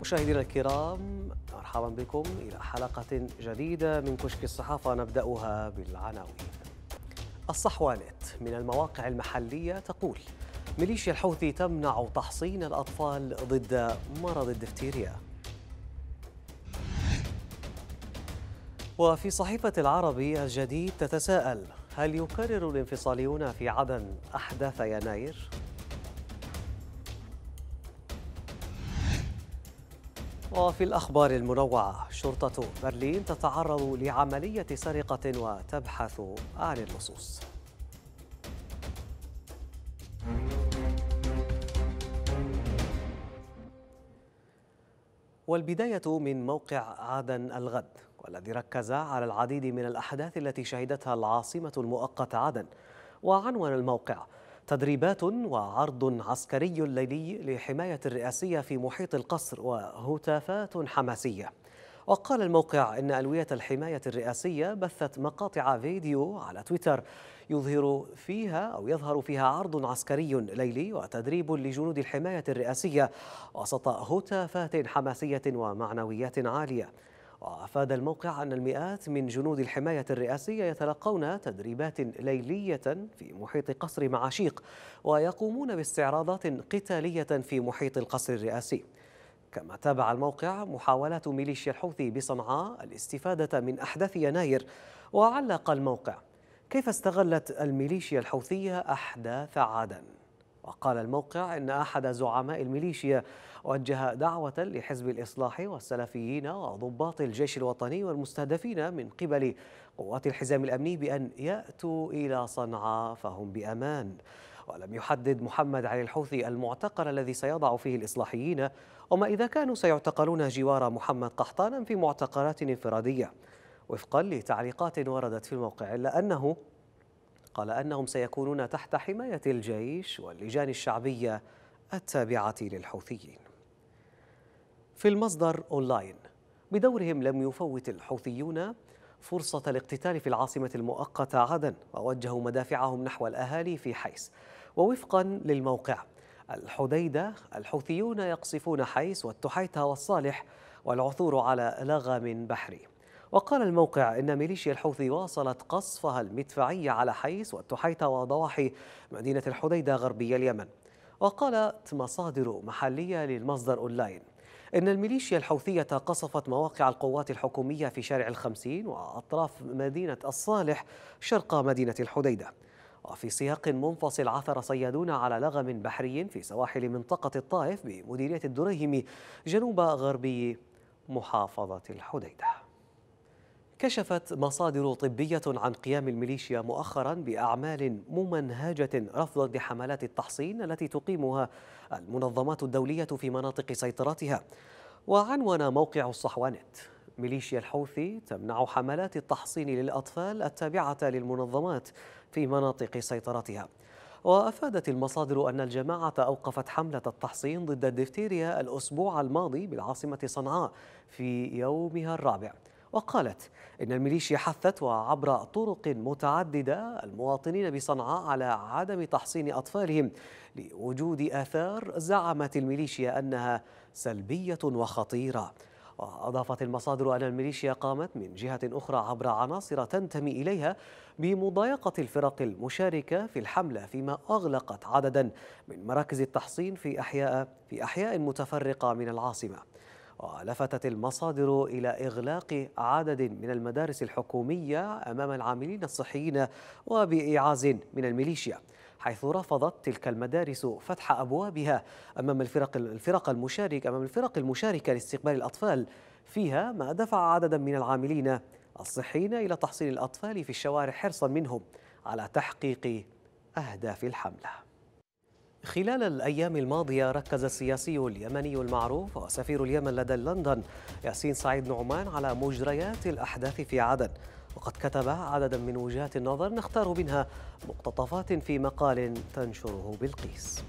مشاهدينا الكرام مرحبا بكم إلى حلقة جديدة من كشك الصحافة نبدأها بالعناوين الصحوانات من المواقع المحلية تقول ميليشيا الحوثي تمنع تحصين الأطفال ضد مرض الدفتيريا وفي صحيفة العربي الجديد تتساءل هل يكرر الانفصاليون في عدن أحداث يناير؟ وفي الأخبار المنوعة شرطة برلين تتعرض لعملية سرقة وتبحث عن اللصوص والبداية من موقع عدن الغد والذي ركز على العديد من الأحداث التي شهدتها العاصمة المؤقتة عدن وعنوان الموقع تدريبات وعرض عسكري ليلي لحماية الرئاسية في محيط القصر وهتافات حماسية وقال الموقع إن ألوية الحماية الرئاسية بثت مقاطع فيديو على تويتر يظهر فيها أو يظهر فيها عرض عسكري ليلي وتدريب لجنود الحماية الرئاسية وسط هتافات حماسية ومعنويات عالية وأفاد الموقع أن المئات من جنود الحماية الرئاسية يتلقون تدريبات ليلية في محيط قصر معاشيق ويقومون باستعراضات قتالية في محيط القصر الرئاسي كما تابع الموقع محاولات ميليشيا الحوثي بصنعاء الاستفادة من أحداث يناير وعلق الموقع كيف استغلت الميليشيا الحوثية أحداث عدن وقال الموقع إن أحد زعماء الميليشيا وجه دعوة لحزب الإصلاح والسلفيين وضباط الجيش الوطني والمستهدفين من قبل قوات الحزام الأمني بأن يأتوا إلى صنعاء فهم بأمان ولم يحدد محمد علي الحوثي المعتقل الذي سيضع فيه الإصلاحيين وما إذا كانوا سيعتقلون جوار محمد قحطانا في معتقلات انفرادية وفقا لتعليقات وردت في الموقع إلا أنه قال أنهم سيكونون تحت حماية الجيش واللجان الشعبية التابعة للحوثيين في المصدر أونلاين بدورهم لم يفوت الحوثيون فرصة الاقتتال في العاصمة المؤقتة عدن ووجهوا مدافعهم نحو الأهالي في حيس ووفقا للموقع الحديدة الحوثيون يقصفون حيس والتحيتة والصالح والعثور على لغم بحري وقال الموقع إن ميليشيا الحوثي واصلت قصفها المدفعي على حيس والتحيتة وضواحي مدينة الحديدة غربي اليمن وقالت مصادر محلية للمصدر أونلاين إن الميليشيا الحوثية قصفت مواقع القوات الحكومية في شارع الخمسين وأطراف مدينة الصالح شرق مدينة الحديدة وفي سياق منفصل عثر صيادون على لغم بحري في سواحل منطقة الطائف بمديرية الدريهم جنوب غربي محافظة الحديدة كشفت مصادر طبية عن قيام الميليشيا مؤخرا بأعمال ممنهجة رفضا لحملات التحصين التي تقيمها المنظمات الدولية في مناطق سيطرتها وعنون موقع الصحوانت ميليشيا الحوثي تمنع حملات التحصين للأطفال التابعة للمنظمات في مناطق سيطرتها وأفادت المصادر أن الجماعة أوقفت حملة التحصين ضد الدفتيريا الأسبوع الماضي بالعاصمة صنعاء في يومها الرابع وقالت إن الميليشيا حثت وعبر طرق متعددة المواطنين بصنعاء على عدم تحصين أطفالهم لوجود آثار زعمت الميليشيا أنها سلبية وخطيرة وأضافت المصادر أن الميليشيا قامت من جهة أخرى عبر عناصر تنتمي إليها بمضايقة الفرق المشاركة في الحملة فيما أغلقت عددا من مراكز التحصين في أحياء, في أحياء متفرقة من العاصمة ولفتت المصادر إلى إغلاق عدد من المدارس الحكومية أمام العاملين الصحيين وبإيعاز من الميليشيا حيث رفضت تلك المدارس فتح أبوابها أمام الفرق الفرق المشارك أمام الفرق المشاركة لاستقبال الأطفال فيها ما دفع عددا من العاملين الصحيين إلى تحصيل الأطفال في الشوارع حرصا منهم على تحقيق أهداف الحملة خلال الأيام الماضية ركز السياسي اليمني المعروف وسفير اليمن لدى لندن ياسين سعيد نعمان على مجريات الأحداث في عدن وقد كتب عددا من وجهات النظر نختار منها مقتطفات في مقال تنشره بلقيس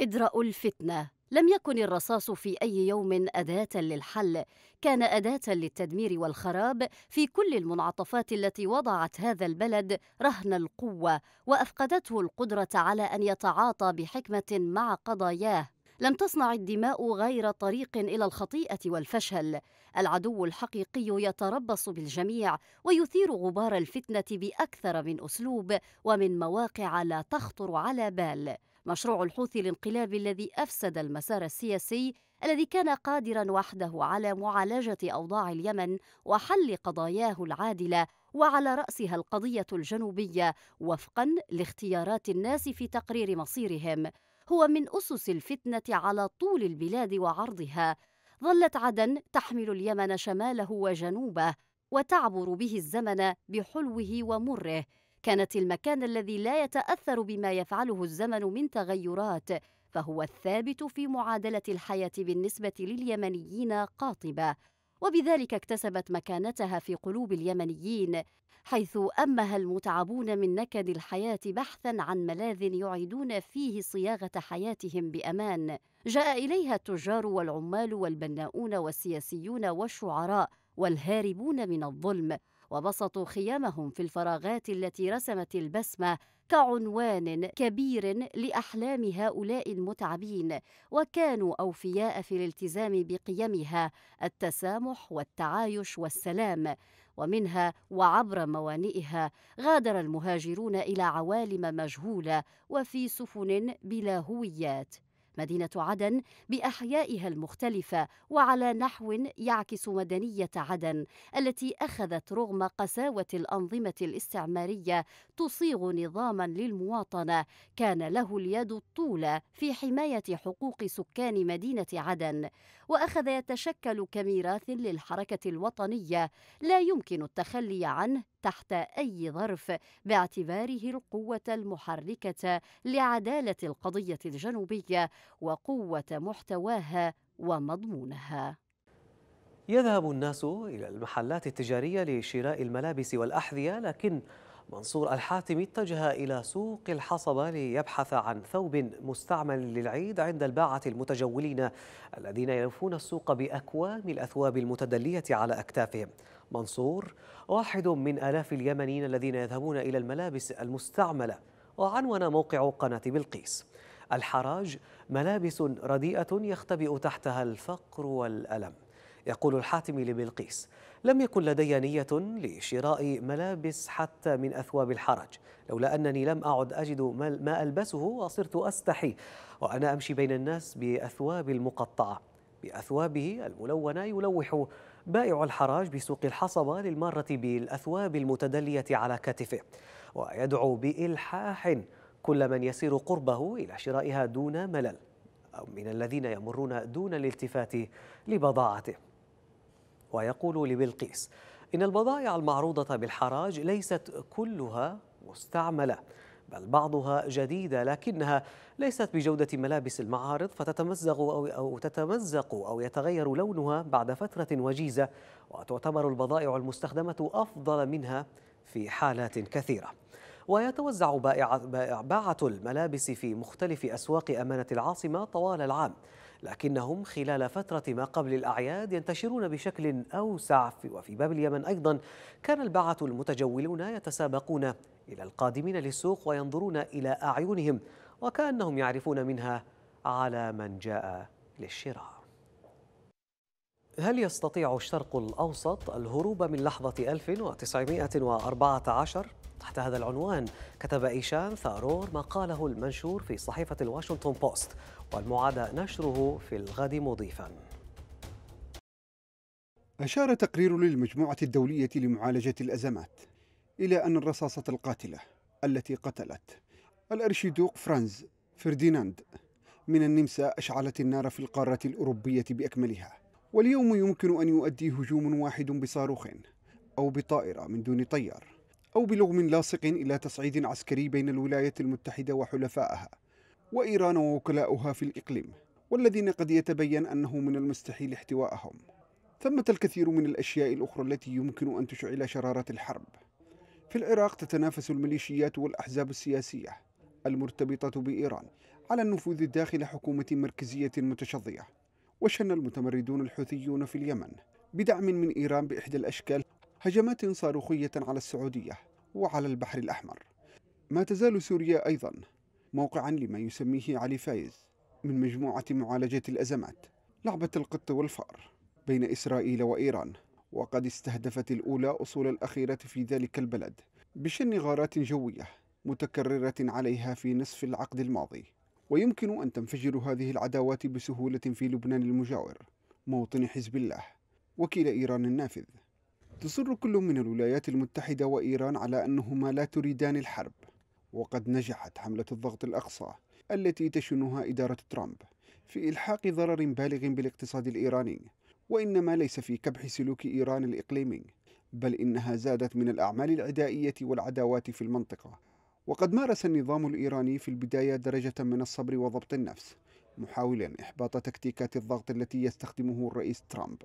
إدرأوا الفتنة لم يكن الرصاص في اي يوم اداه للحل كان اداه للتدمير والخراب في كل المنعطفات التي وضعت هذا البلد رهن القوه وافقدته القدره على ان يتعاطى بحكمه مع قضاياه لم تصنع الدماء غير طريق الى الخطيئه والفشل العدو الحقيقي يتربص بالجميع ويثير غبار الفتنه باكثر من اسلوب ومن مواقع لا تخطر على بال مشروع الحوثي الانقلاب الذي أفسد المسار السياسي الذي كان قادرا وحده على معالجة أوضاع اليمن وحل قضاياه العادلة وعلى رأسها القضية الجنوبية وفقا لاختيارات الناس في تقرير مصيرهم هو من أسس الفتنة على طول البلاد وعرضها ظلت عدن تحمل اليمن شماله وجنوبه وتعبر به الزمن بحلوه ومره كانت المكان الذي لا يتاثر بما يفعله الزمن من تغيرات فهو الثابت في معادله الحياه بالنسبه لليمنيين قاطبه وبذلك اكتسبت مكانتها في قلوب اليمنيين حيث امها المتعبون من نكد الحياه بحثا عن ملاذ يعيدون فيه صياغه حياتهم بامان جاء اليها التجار والعمال والبناؤون والسياسيون والشعراء والهاربون من الظلم وبسطوا خيامهم في الفراغات التي رسمت البسمه كعنوان كبير لاحلام هؤلاء المتعبين وكانوا اوفياء في الالتزام بقيمها التسامح والتعايش والسلام ومنها وعبر موانئها غادر المهاجرون الى عوالم مجهوله وفي سفن بلا هويات مدينة عدن بأحيائها المختلفة وعلى نحو يعكس مدنية عدن التي أخذت رغم قساوة الأنظمة الاستعمارية تصيغ نظاما للمواطنة كان له اليد الطولة في حماية حقوق سكان مدينة عدن وأخذ يتشكل كميراث للحركة الوطنية لا يمكن التخلي عنه تحت أي ظرف باعتباره القوة المحركة لعدالة القضية الجنوبية وقوة محتواها ومضمونها. يذهب الناس إلى المحلات التجارية لشراء الملابس والأحذية لكن منصور الحاتمي اتجه إلى سوق الحصبة ليبحث عن ثوب مستعمل للعيد عند الباعة المتجولين الذين يلفون السوق بأكوام الأثواب المتدلية على أكتافهم منصور واحد من آلاف اليمنيين الذين يذهبون إلى الملابس المستعملة وعنون موقع قناة بلقيس الحراج ملابس رديئة يختبئ تحتها الفقر والألم يقول الحاتمي لبلقيس لم يكن لدي نية لشراء ملابس حتى من أثواب الحرج لولا أنني لم أعد أجد ما ألبسه وصرت أستحي وأنا أمشي بين الناس بأثواب المقطعة بأثوابه الملونة يلوح بائع الحراج بسوق الحصبة للمارة بالأثواب المتدلية على كتفه ويدعو بإلحاح كل من يسير قربه إلى شرائها دون ملل أو من الذين يمرون دون الالتفات لبضاعته ويقول لبلقيس إن البضائع المعروضة بالحراج ليست كلها مستعملة بل بعضها جديدة لكنها ليست بجودة ملابس المعارض فتتمزق أو, أو تتمزق أو يتغير لونها بعد فترة وجيزة وتعتبر البضائع المستخدمة أفضل منها في حالات كثيرة ويتوزع بائع باعه الملابس في مختلف أسواق أمانة العاصمة طوال العام لكنهم خلال فترة ما قبل الأعياد ينتشرون بشكل أوسع وفي باب اليمن أيضا كان الباعة المتجولون يتسابقون إلى القادمين للسوق وينظرون إلى أعينهم وكأنهم يعرفون منها على من جاء للشراء هل يستطيع الشرق الأوسط الهروب من لحظة 1914 تحت هذا العنوان كتب إيشان ثارور ما قاله المنشور في صحيفة الواشنطن بوست والمعاد نشره في الغد مضيفاً أشار تقرير للمجموعة الدولية لمعالجة الأزمات إلى أن الرصاصة القاتلة التي قتلت الأرشيدوق فرانز فرديناند من النمسا أشعلت النار في القارة الأوروبية بأكملها واليوم يمكن أن يؤدي هجوم واحد بصاروخ أو بطائرة من دون طيار أو بلغم لاصق إلى تصعيد عسكري بين الولايات المتحدة وحلفائها وإيران ووكلاؤها في الإقليم والذين قد يتبين أنه من المستحيل احتوائهم ثمة الكثير من الأشياء الأخرى التي يمكن أن تشعل شرارة الحرب في العراق تتنافس الميليشيات والأحزاب السياسية المرتبطة بإيران على النفوذ داخل حكومة مركزية متشظية وشن المتمردون الحوثيون في اليمن بدعم من إيران بإحدى الأشكال هجمات صاروخية على السعودية وعلى البحر الأحمر ما تزال سوريا أيضا موقعا لما يسميه علي فايز من مجموعة معالجة الأزمات لعبة القط والفأر بين إسرائيل وإيران وقد استهدفت الأولى أصول الأخيرة في ذلك البلد بشن غارات جوية متكررة عليها في نصف العقد الماضي ويمكن أن تنفجر هذه العداوات بسهولة في لبنان المجاور موطن حزب الله وكيل إيران النافذ تصر كل من الولايات المتحدة وإيران على أنهما لا تريدان الحرب وقد نجحت حملة الضغط الأقصى التي تشنها إدارة ترامب في إلحاق ضرر بالغ بالاقتصاد الإيراني وإنما ليس في كبح سلوك إيران الإقليمي بل إنها زادت من الأعمال العدائية والعداوات في المنطقة وقد مارس النظام الإيراني في البداية درجة من الصبر وضبط النفس محاولا إحباط تكتيكات الضغط التي يستخدمه الرئيس ترامب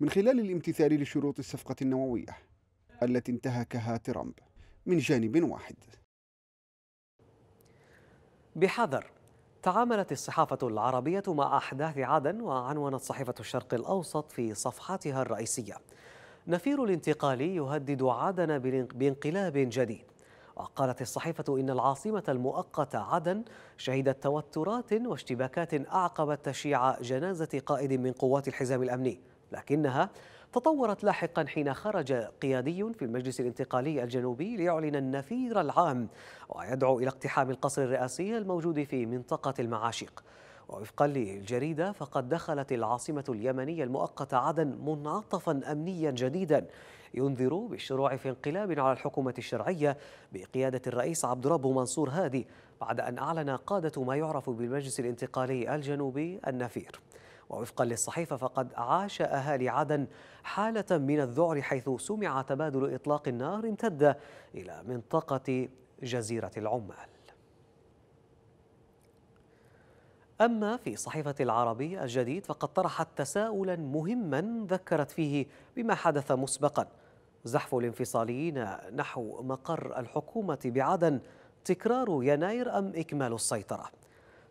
من خلال الامتثال لشروط الصفقة النووية التي انتهكها ترامب من جانب واحد بحذر تعاملت الصحافة العربية مع أحداث عدن وعنونت صحيفة الشرق الأوسط في صفحتها الرئيسية نفير الانتقالي يهدد عدن بانقلاب جديد وقالت الصحيفة إن العاصمة المؤقتة عدن شهدت توترات واشتباكات أعقبت تشييع جنازة قائد من قوات الحزام الأمني لكنها تطورت لاحقا حين خرج قيادي في المجلس الانتقالي الجنوبي ليعلن النفير العام ويدعو إلى اقتحام القصر الرئاسي الموجود في منطقة المعاشيق ووفقا للجريدة فقد دخلت العاصمة اليمنية المؤقتة عدن منعطفا أمنيا جديدا ينذر بالشروع في انقلاب على الحكومة الشرعية بقيادة الرئيس عبد ربه منصور هادي بعد أن أعلن قادة ما يعرف بالمجلس الانتقالي الجنوبي النفير ووفقا للصحيفة فقد عاش أهالي عدن حالة من الذعر حيث سمع تبادل إطلاق النار امتد إلى منطقة جزيرة العمال أما في صحيفة العربي الجديد فقد طرحت تساؤلا مهما ذكرت فيه بما حدث مسبقا زحف الانفصاليين نحو مقر الحكومة بعدن تكرار يناير أم إكمال السيطرة؟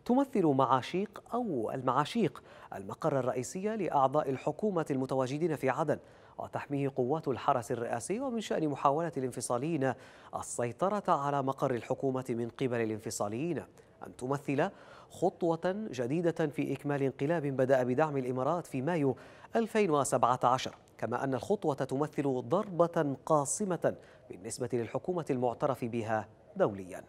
تمثل معاشيق أو المعاشيق المقر الرئيسي لأعضاء الحكومة المتواجدين في عدن وتحميه قوات الحرس الرئاسي ومن شأن محاولة الانفصاليين السيطرة على مقر الحكومة من قبل الانفصاليين أن تمثل خطوة جديدة في إكمال انقلاب بدأ بدعم الإمارات في مايو 2017 كما أن الخطوة تمثل ضربة قاصمة بالنسبة للحكومة المعترف بها دولياً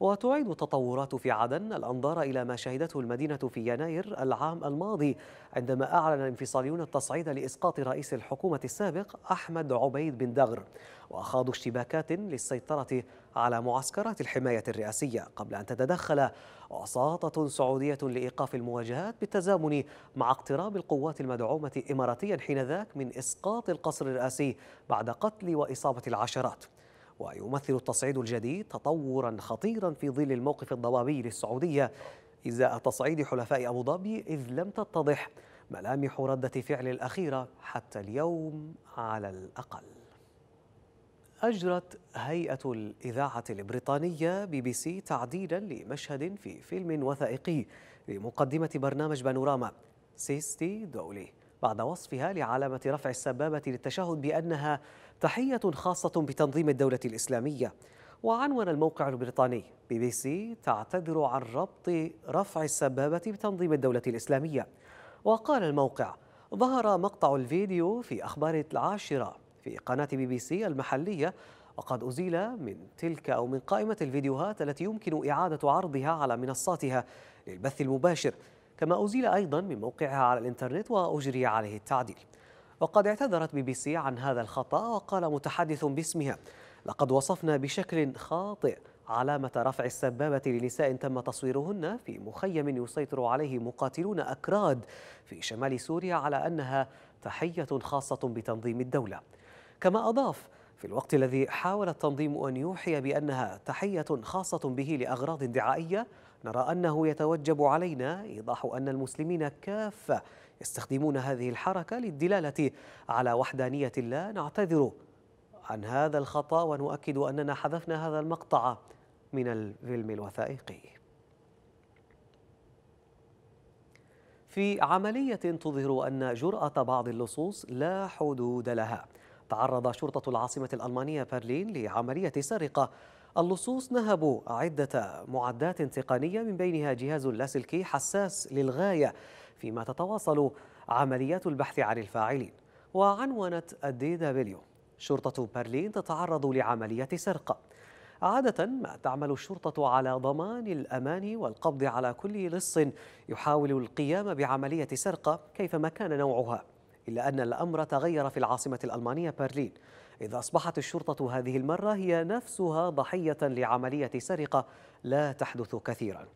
وتعيد التطورات في عدن الأنظار إلى ما شهدته المدينة في يناير العام الماضي عندما أعلن الانفصاليون التصعيد لإسقاط رئيس الحكومة السابق أحمد عبيد بن دغر وأخاضوا اشتباكات للسيطرة على معسكرات الحماية الرئاسية قبل أن تتدخل وساطة سعودية لإيقاف المواجهات بالتزامن مع اقتراب القوات المدعومة إماراتيا حينذاك من إسقاط القصر الرئاسي بعد قتل وإصابة العشرات ويمثل التصعيد الجديد تطورا خطيرا في ظل الموقف الضبابي للسعودية إزاء تصعيد حلفاء أبو ظبي إذ لم تتضح ملامح ردة فعل الأخيرة حتى اليوم على الأقل أجرت هيئة الإذاعة البريطانية بي بي سي تعديلا لمشهد في فيلم وثائقي لمقدمة برنامج بانوراما سيستي دولي بعد وصفها لعلامة رفع السبابة للتشهد بأنها تحية خاصة بتنظيم الدولة الإسلامية وعنون الموقع البريطاني بي بي سي تعتذر عن ربط رفع السبابة بتنظيم الدولة الإسلامية وقال الموقع ظهر مقطع الفيديو في أخبار العاشرة في قناة بي بي سي المحلية وقد أزيل من تلك أو من قائمة الفيديوهات التي يمكن إعادة عرضها على منصاتها للبث المباشر كما أزيل أيضا من موقعها على الإنترنت وأجري عليه التعديل وقد اعتذرت بي بي سي عن هذا الخطأ وقال متحدث باسمها لقد وصفنا بشكل خاطئ علامة رفع السبابة لنساء تم تصويرهن في مخيم يسيطر عليه مقاتلون أكراد في شمال سوريا على أنها تحية خاصة بتنظيم الدولة كما أضاف في الوقت الذي حاول التنظيم أن يوحي بأنها تحية خاصة به لأغراض دعائية نرى أنه يتوجب علينا إيضاح أن المسلمين كافة يستخدمون هذه الحركة للدلالة على وحدانية الله نعتذر عن هذا الخطأ ونؤكد أننا حذفنا هذا المقطع من الفيلم الوثائقي في عملية تظهر أن جرأة بعض اللصوص لا حدود لها تعرض شرطة العاصمة الألمانية برلين لعملية سرقة اللصوص نهبوا عدة معدات تقنية من بينها جهاز لاسلكي حساس للغاية فيما تتواصل عمليات البحث عن الفاعلين وعنونت الدي دبليو شرطة برلين تتعرض لعملية سرقة عادة ما تعمل الشرطة على ضمان الأمان والقبض على كل لص يحاول القيام بعملية سرقة كيفما كان نوعها إلا أن الأمر تغير في العاصمة الألمانية برلين إذا أصبحت الشرطة هذه المرة هي نفسها ضحية لعملية سرقة لا تحدث كثيرا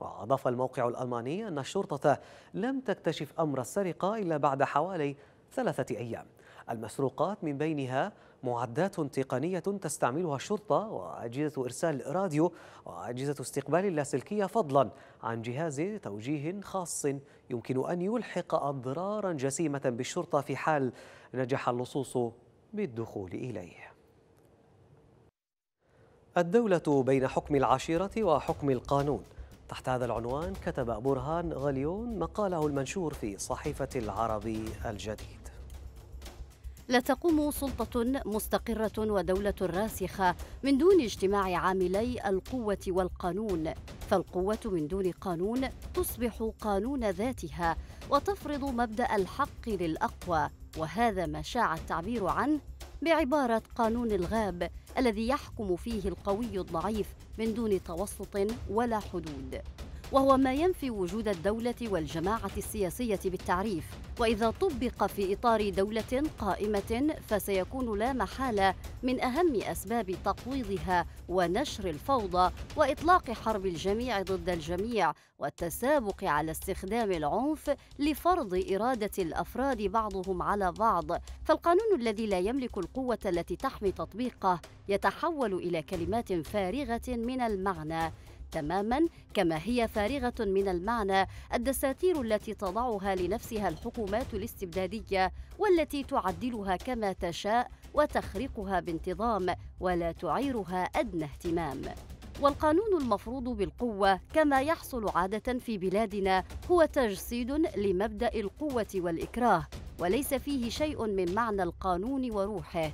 وأضاف الموقع الألماني أن الشرطة لم تكتشف أمر السرقة إلا بعد حوالي ثلاثة أيام المسروقات من بينها معدات تقنية تستعملها الشرطة وأجهزة إرسال راديو وأجهزة استقبال اللاسلكية فضلا عن جهاز توجيه خاص يمكن أن يلحق أضرارا جسيمة بالشرطة في حال نجح اللصوص بالدخول إليه الدولة بين حكم العشيرة وحكم القانون تحت هذا العنوان كتب برهان غليون مقاله المنشور في صحيفة العربي الجديد لا تقوم سلطة مستقرة ودولة راسخة من دون اجتماع عاملي القوة والقانون، فالقوة من دون قانون تصبح قانون ذاتها وتفرض مبدأ الحق للأقوى، وهذا ما شاع التعبير عنه بعبارة قانون الغاب الذي يحكم فيه القوي الضعيف من دون توسط ولا حدود وهو ما ينفي وجود الدولة والجماعة السياسية بالتعريف وإذا طبق في إطار دولة قائمة فسيكون لا محالة من أهم أسباب تقويضها ونشر الفوضى وإطلاق حرب الجميع ضد الجميع والتسابق على استخدام العنف لفرض إرادة الأفراد بعضهم على بعض فالقانون الذي لا يملك القوة التي تحمي تطبيقه يتحول إلى كلمات فارغة من المعنى تماما كما هي فارغة من المعنى الدساتير التي تضعها لنفسها الحكومات الاستبدادية والتي تعدلها كما تشاء وتخرقها بانتظام ولا تعيرها أدنى اهتمام والقانون المفروض بالقوة كما يحصل عادة في بلادنا هو تجسيد لمبدأ القوة والإكراه وليس فيه شيء من معنى القانون وروحه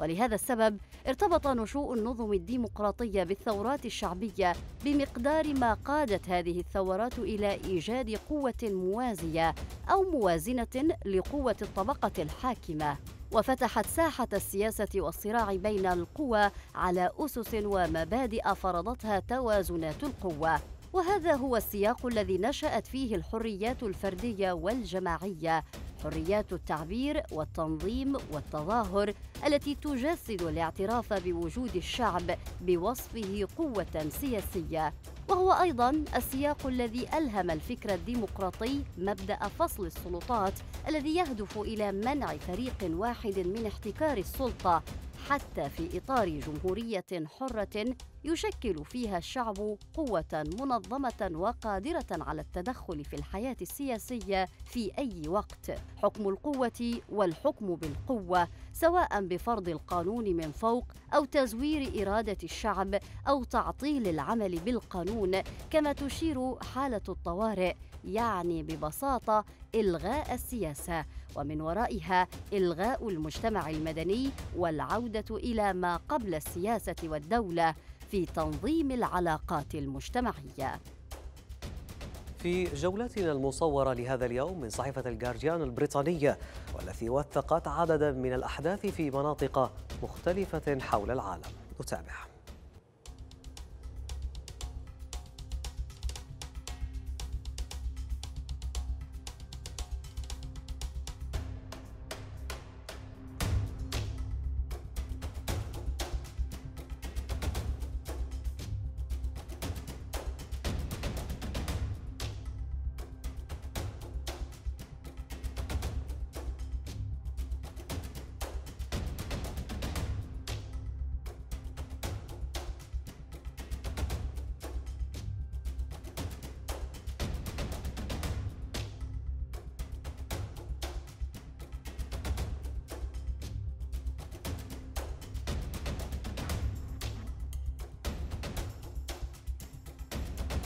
ولهذا السبب ارتبط نشوء النظم الديمقراطية بالثورات الشعبية بمقدار ما قادت هذه الثورات إلى إيجاد قوة موازية أو موازنة لقوة الطبقة الحاكمة وفتحت ساحة السياسة والصراع بين القوى على أسس ومبادئ فرضتها توازنات القوة وهذا هو السياق الذي نشأت فيه الحريات الفردية والجماعية حريات التعبير والتنظيم والتظاهر التي تجسد الاعتراف بوجود الشعب بوصفه قوه سياسيه وهو ايضا السياق الذي الهم الفكر الديمقراطي مبدا فصل السلطات الذي يهدف الى منع فريق واحد من احتكار السلطه حتى في اطار جمهوريه حره يشكل فيها الشعب قوة منظمة وقادرة على التدخل في الحياة السياسية في أي وقت. حكم القوة والحكم بالقوة سواء بفرض القانون من فوق أو تزوير إرادة الشعب أو تعطيل العمل بالقانون كما تشير حالة الطوارئ يعني ببساطة إلغاء السياسة ومن ورائها إلغاء المجتمع المدني والعودة إلى ما قبل السياسة والدولة في تنظيم العلاقات المجتمعيه في جولتنا المصورة لهذا اليوم من صحيفة الجارديان البريطانية والتي وثقت عددا من الأحداث في مناطق مختلفة حول العالم نتابع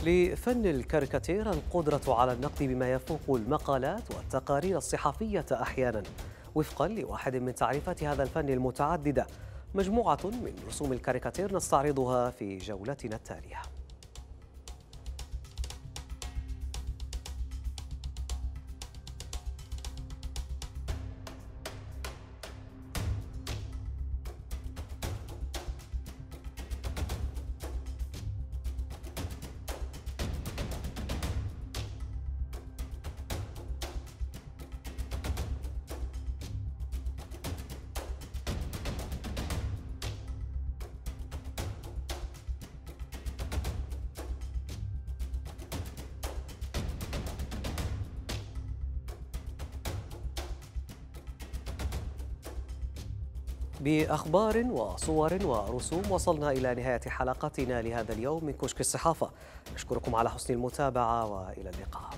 لفن الكاريكاتير القدرة على النقد بما يفوق المقالات والتقارير الصحفية أحيانا وفقا لواحد من تعريفات هذا الفن المتعددة مجموعة من رسوم الكاريكاتير نستعرضها في جولتنا التالية بأخبار وصور ورسوم وصلنا إلى نهاية حلقتنا لهذا اليوم من كشك الصحافة نشكركم على حسن المتابعة وإلى اللقاء